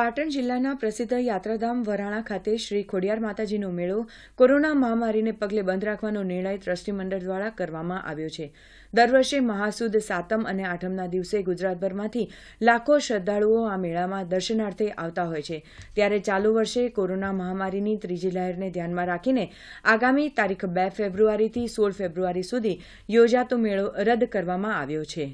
પાટણ જિલ્લાના પ્રસિદ્ધ યાત્રાધામ વરાણા ખાતે શ્રી ખોડિયાર માતાજીનો મેળો કોરોના મહામારીને પગલે બંધ રાખવાનો નિર્ણય ટ્રસ્ટી મંડળ દ્વારા કરવામાં આવ્યો છે દર વર્ષે મહાસુદ સાતમ અને આઠમના દિવસે ગુજરાતભરમાંથી લાખો શ્રદ્ધાળુઓ આ મેળામાં દર્શનાર્થે આવતા હોય છે ત્યારે ચાલુ વર્ષે કોરોના મહામારીની ત્રીજી લહેરને ધ્યાનમાં રાખીને આગામી તારીખ બે ફેબ્રુઆરીથી સોળ ફેબ્રુઆરી સુધી યોજાતો મેળો રદ કરવામાં આવ્યો છે